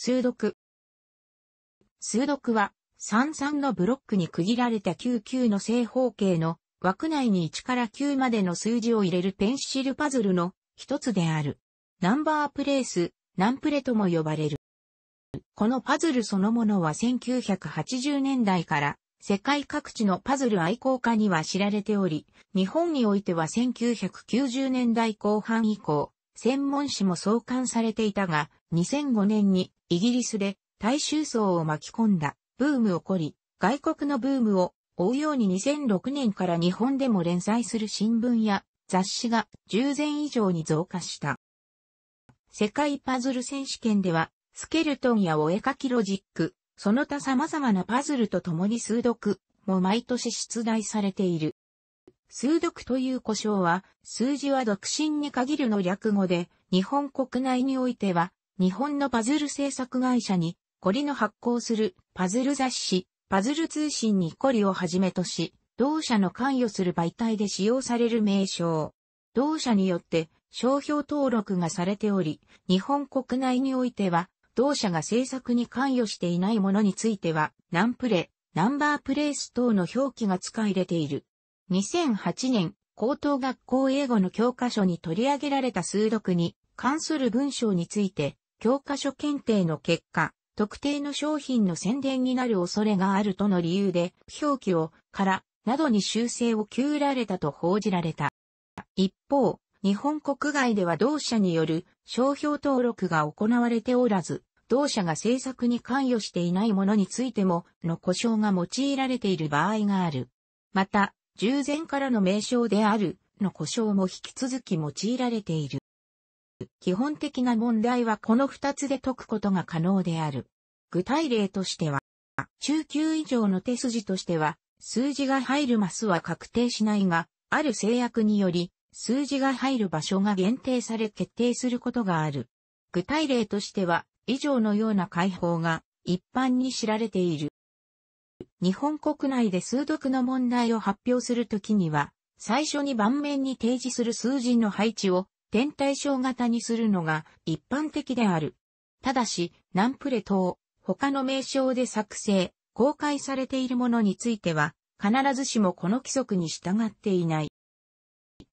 数読。数読は、33のブロックに区切られた99の正方形の枠内に1から9までの数字を入れるペンシルパズルの一つである。ナンバープレイス、ナンプレとも呼ばれる。このパズルそのものは1980年代から世界各地のパズル愛好家には知られており、日本においては1990年代後半以降、専門誌も創刊されていたが、2005年にイギリスで大衆層を巻き込んだブームを起こり、外国のブームを追うように2006年から日本でも連載する新聞や雑誌が10前以上に増加した。世界パズル選手権では、スケルトンやお絵描きロジック、その他様々なパズルと共に数読も毎年出題されている。数読という呼称は、数字は独身に限るの略語で、日本国内においては、日本のパズル制作会社に、コリの発行するパズル雑誌、パズル通信にコリをはじめとし、同社の関与する媒体で使用される名称。同社によって商標登録がされており、日本国内においては、同社が制作に関与していないものについては、ナンプレ、ナンバープレイス等の表記が使い入れている。2008年、高等学校英語の教科書に取り上げられた数読に関する文章について、教科書検定の結果、特定の商品の宣伝になる恐れがあるとの理由で、表記を、から、などに修正を給られたと報じられた。一方、日本国外では同社による商標登録が行われておらず、同社が制作に関与していないものについても、の故障が用いられている場合がある。また、従前からの名称であるの故障も引き続き用いられている。基本的な問題はこの二つで解くことが可能である。具体例としては、中級以上の手筋としては、数字が入るマスは確定しないが、ある制約により、数字が入る場所が限定され決定することがある。具体例としては、以上のような解法が一般に知られている。日本国内で数読の問題を発表するときには、最初に盤面に提示する数字の配置を天対称型にするのが一般的である。ただし、ナンプレ等、他の名称で作成、公開されているものについては、必ずしもこの規則に従っていない。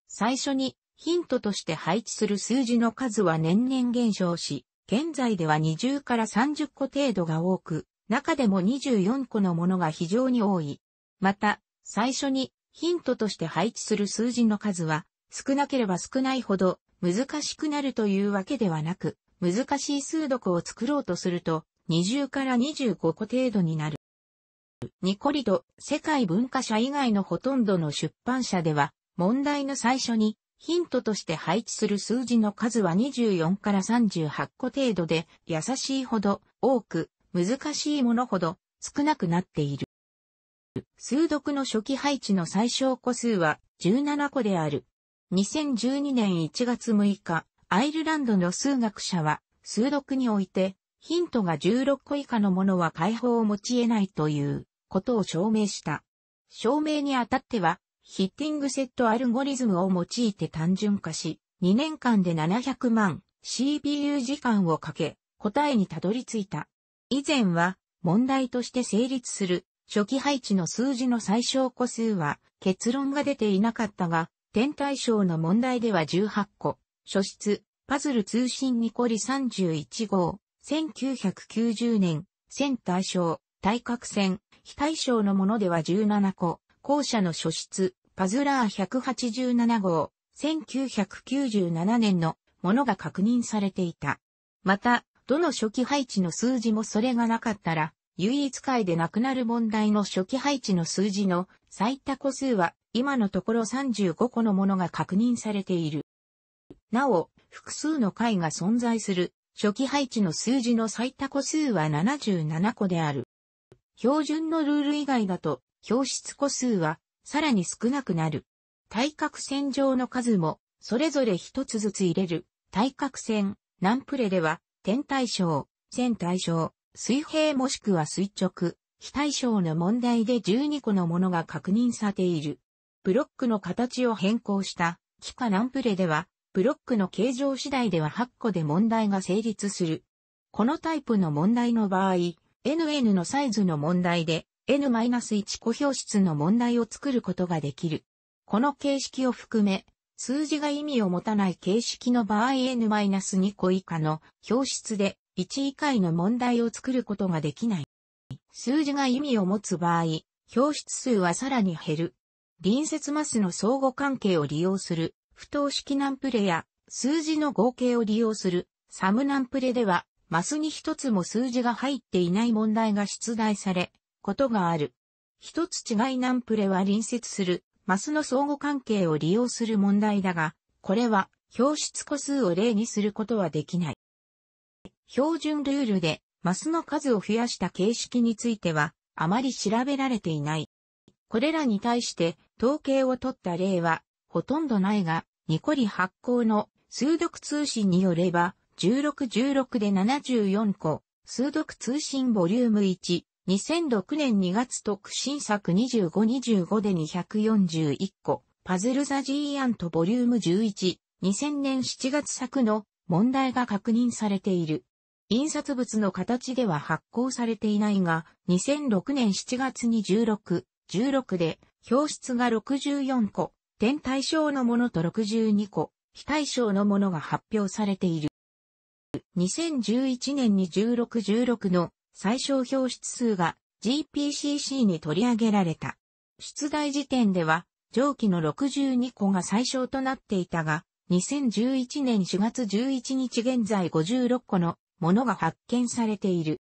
最初にヒントとして配置する数字の数は年々減少し、現在では20から30個程度が多く、中でも24個のものが非常に多い。また、最初にヒントとして配置する数字の数は、少なければ少ないほど難しくなるというわけではなく、難しい数読を作ろうとすると、20から25個程度になる。ニコリド、世界文化社以外のほとんどの出版社では、問題の最初にヒントとして配置する数字の数は24から38個程度で、優しいほど多く難しいものほど少なくなっている。数読の初期配置の最小個数は17個である。2012年1月6日、アイルランドの数学者は、数読において、ヒントが16個以下のものは解放を用得ないということを証明した。証明にあたっては、ヒッティングセットアルゴリズムを用いて単純化し、2年間で700万 CPU 時間をかけ、答えにたどり着いた。以前は問題として成立する初期配置の数字の最小個数は結論が出ていなかったが、天体賞の問題では18個、書出、パズル通信ニコリ31号、1990年、センター賞、対角線、非対称のものでは17個、校舎の書出、パズラー187号、1997年のものが確認されていた。また、どの初期配置の数字もそれがなかったら、唯一解でなくなる問題の初期配置の数字の最多個数は今のところ35個のものが確認されている。なお、複数の解が存在する初期配置の数字の最多個数は77個である。標準のルール以外だと、表出個数はさらに少なくなる。対角線上の数もそれぞれ一つずつ入れる対角線、ナンプレでは天対称、線対称、水平もしくは垂直、非対称の問題で12個のものが確認されている。ブロックの形を変更した幾何ンプレでは、ブロックの形状次第では8個で問題が成立する。このタイプの問題の場合、NN のサイズの問題で N-1 個表質の問題を作ることができる。この形式を含め、数字が意味を持たない形式の場合 n-2 個以下の表出で1以下の問題を作ることができない。数字が意味を持つ場合、表出数はさらに減る。隣接マスの相互関係を利用する不等式ナンプレや数字の合計を利用するサムナンプレではマスに一つも数字が入っていない問題が出題され、ことがある。一つ違いナンプレは隣接するマスの相互関係を利用する問題だが、これは表出個数を例にすることはできない。標準ルールでマスの数を増やした形式についてはあまり調べられていない。これらに対して統計を取った例はほとんどないが、ニコリ発行の数読通信によれば、1616 16で74個、数読通信ボリューム1、2006年2月特新作2525で241個、パズルザジーアントボリューム11、2000年7月作の問題が確認されている。印刷物の形では発行されていないが、2006年7月に16、16で、表出が64個、天対象のものと62個、非対象のものが発表されている。2011年に1 6 16の最小表出数が GPCC に取り上げられた。出題時点では、上記の62個が最小となっていたが、2011年4月11日現在56個のものが発見されている。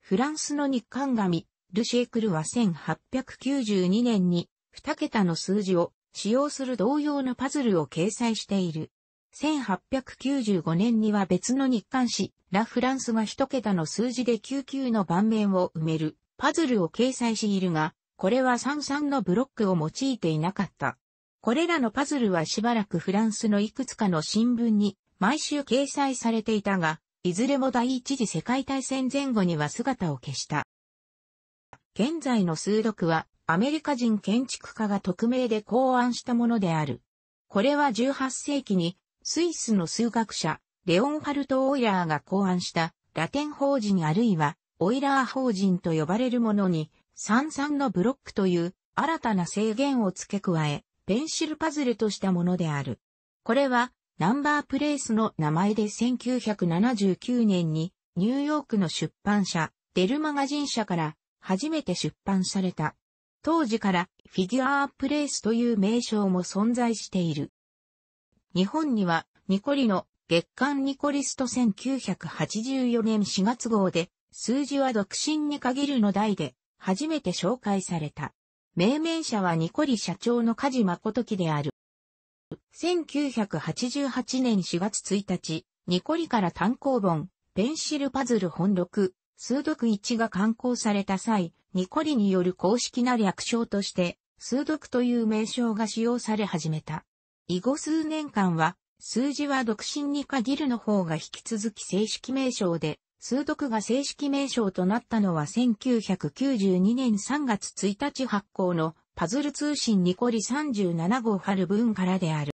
フランスの日韓紙、ルシエクルは1892年に2桁の数字を使用する同様のパズルを掲載している。1895年には別の日刊誌、ラ・フランスが一桁の数字で99の盤面を埋めるパズルを掲載しているが、これは33のブロックを用いていなかった。これらのパズルはしばらくフランスのいくつかの新聞に毎週掲載されていたが、いずれも第一次世界大戦前後には姿を消した。現在の数読はアメリカ人建築家が匿名で考案したものである。これは18世紀にスイスの数学者、レオンハルト・オイラーが考案したラテン法人あるいはオイラー法人と呼ばれるものに三々のブロックという新たな制限を付け加え、ペンシルパズルとしたものである。これはナンバープレイスの名前で1979年にニューヨークの出版社デルマガジン社から初めて出版された。当時からフィギュアープレイスという名称も存在している。日本にはニコリの月刊ニコリスト1984年4月号で、数字は独身に限るの題で、初めて紹介された。命名者はニコリ社長の梶誠樹である。1988年4月1日、ニコリから単行本、ペンシルパズル本録、数読1が刊行された際、ニコリによる公式な略称として、数読という名称が使用され始めた。以後数年間は、数字は独身に限るの方が引き続き正式名称で、数読が正式名称となったのは1992年3月1日発行のパズル通信ニコリ37号春分からである。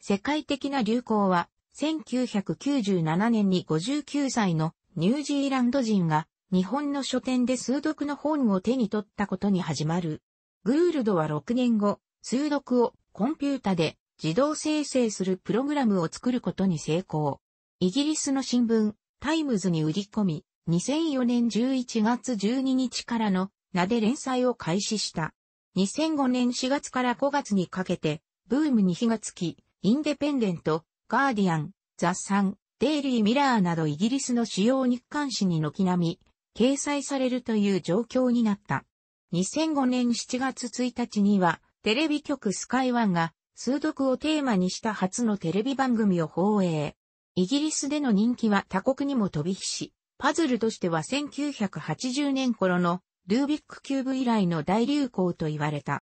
世界的な流行は、1997年に59歳のニュージーランド人が日本の書店で数読の本を手に取ったことに始まる。グールドは6年後、数読をコンピュータで自動生成するプログラムを作ることに成功。イギリスの新聞、タイムズに売り込み、2004年11月12日からの名で連載を開始した。2005年4月から5月にかけて、ブームに火がつき、インデペンデント、ガーディアン、ザ・サン、デイリー・ミラーなどイギリスの主要日刊誌に軒並み、掲載されるという状況になった。2005年7月1日には、テレビ局スカイワンが、数読をテーマにした初のテレビ番組を放映。イギリスでの人気は他国にも飛び火し、パズルとしては1980年頃のルービックキューブ以来の大流行と言われた。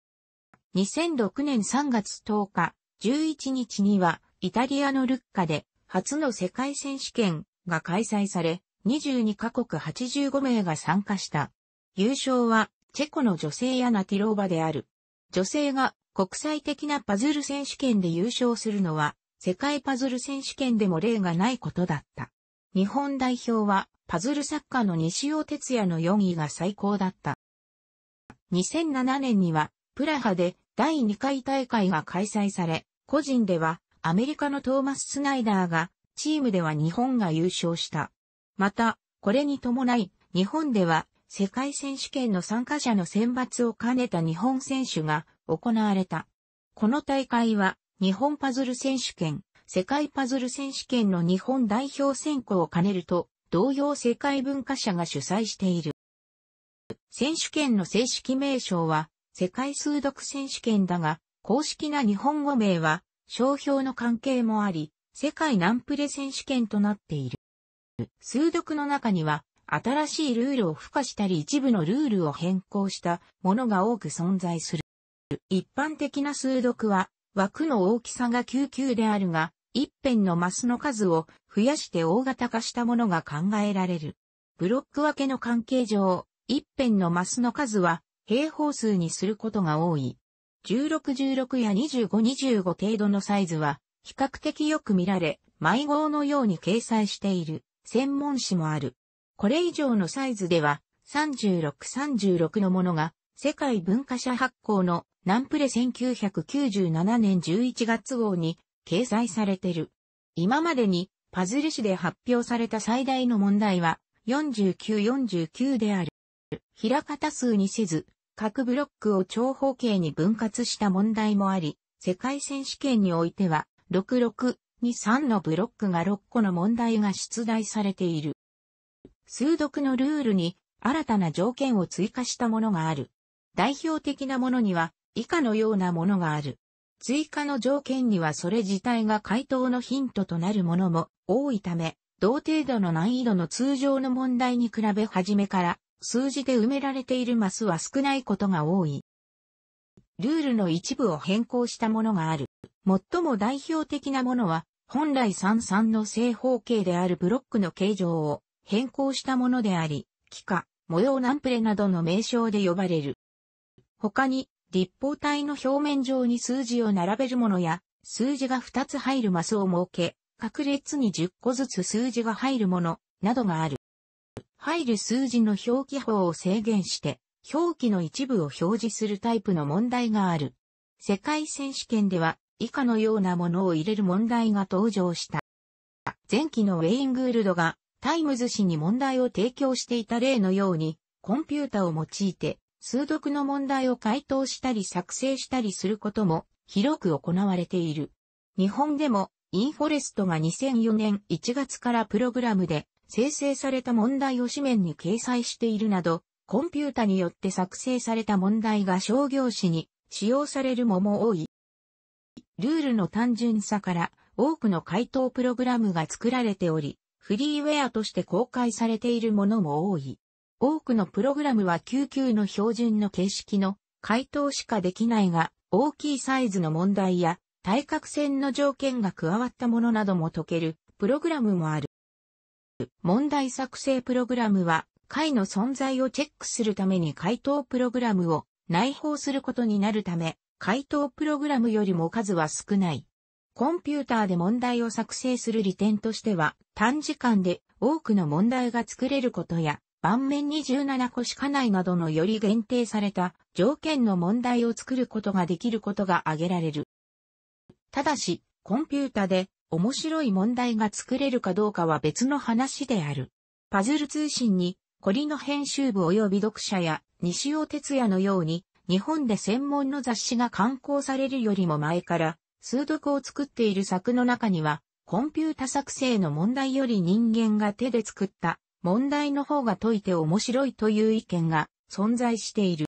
2006年3月10日、11日にはイタリアのルッカで初の世界選手権が開催され、22カ国85名が参加した。優勝はチェコの女性やナティローバである。女性が国際的なパズル選手権で優勝するのは、世界パズル選手権でも例がないことだった。日本代表は、パズル作家の西尾哲也の4位が最高だった。2007年には、プラハで第2回大会が開催され、個人ではアメリカのトーマス・スナイダーが、チームでは日本が優勝した。また、これに伴い、日本では世界選手権の参加者の選抜を兼ねた日本選手が行われた。この大会は日本パズル選手権、世界パズル選手権の日本代表選考を兼ねると、同様世界文化社が主催している。選手権の正式名称は、世界数読選手権だが、公式な日本語名は、商標の関係もあり、世界ナンプレ選手権となっている。数読の中には、新しいルールを付加したり一部のルールを変更したものが多く存在する。一般的な数読は枠の大きさが99であるが、一辺のマスの数を増やして大型化したものが考えられる。ブロック分けの関係上、一辺のマスの数は平方数にすることが多い。1616や2 5 25程度のサイズは比較的よく見られ、迷子のように掲載している専門誌もある。これ以上のサイズでは、3636のものが、世界文化社発行のナンプレ1997年11月号に掲載されてる。今までにパズル誌で発表された最大の問題は4949 49である。平方数にせず、各ブロックを長方形に分割した問題もあり、世界選手権においては、6623のブロックが6個の問題が出題されている。数読のルールに新たな条件を追加したものがある。代表的なものには以下のようなものがある。追加の条件にはそれ自体が回答のヒントとなるものも多いため、同程度の難易度の通常の問題に比べ初めから数字で埋められているマスは少ないことが多い。ルールの一部を変更したものがある。最も代表的なものは、本来33の正方形であるブロックの形状を変更したものであり、気化、模様ナンプレなどの名称で呼ばれる。他に、立方体の表面上に数字を並べるものや、数字が2つ入るマスを設け、各列に10個ずつ数字が入るもの、などがある。入る数字の表記法を制限して、表記の一部を表示するタイプの問題がある。世界選手権では、以下のようなものを入れる問題が登場した。前期のウェイングールドがタイムズ紙に問題を提供していた例のように、コンピュータを用いて、数読の問題を回答したり作成したりすることも広く行われている。日本でも、インフォレストが2004年1月からプログラムで生成された問題を紙面に掲載しているなど、コンピュータによって作成された問題が商業誌に使用されるもも多い。ルールの単純さから多くの回答プログラムが作られており、フリーウェアとして公開されているものも多い。多くのプログラムは救急の標準の形式の回答しかできないが、大きいサイズの問題や対角線の条件が加わったものなども解けるプログラムもある。問題作成プログラムは解の存在をチェックするために回答プログラムを内包することになるため、回答プログラムよりも数は少ない。コンピューターで問題を作成する利点としては、短時間で多くの問題が作れることや、盤面に1 7個しかないなどのより限定された条件の問題を作ることができることが挙げられる。ただし、コンピュータで面白い問題が作れるかどうかは別の話である。パズル通信に、コリの編集部及び読者や西尾哲也のように、日本で専門の雑誌が刊行されるよりも前から、数読を作っている作の中には、コンピュータ作成の問題より人間が手で作った問題の方が解いて面白いという意見が存在している。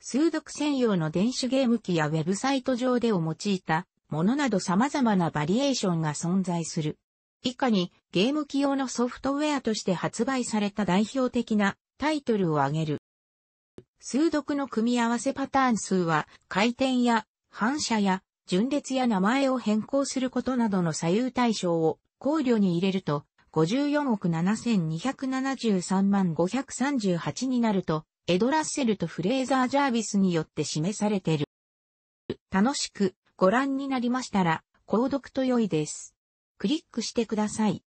数読専用の電子ゲーム機やウェブサイト上でを用いたものなど様々なバリエーションが存在する。以下にゲーム機用のソフトウェアとして発売された代表的なタイトルを挙げる。数読の組み合わせパターン数は回転や反射や順列や名前を変更することなどの左右対象を考慮に入れると、54億7273万538になると、エドラッセルとフレーザー・ジャービスによって示されている。楽しくご覧になりましたら、購読と良いです。クリックしてください。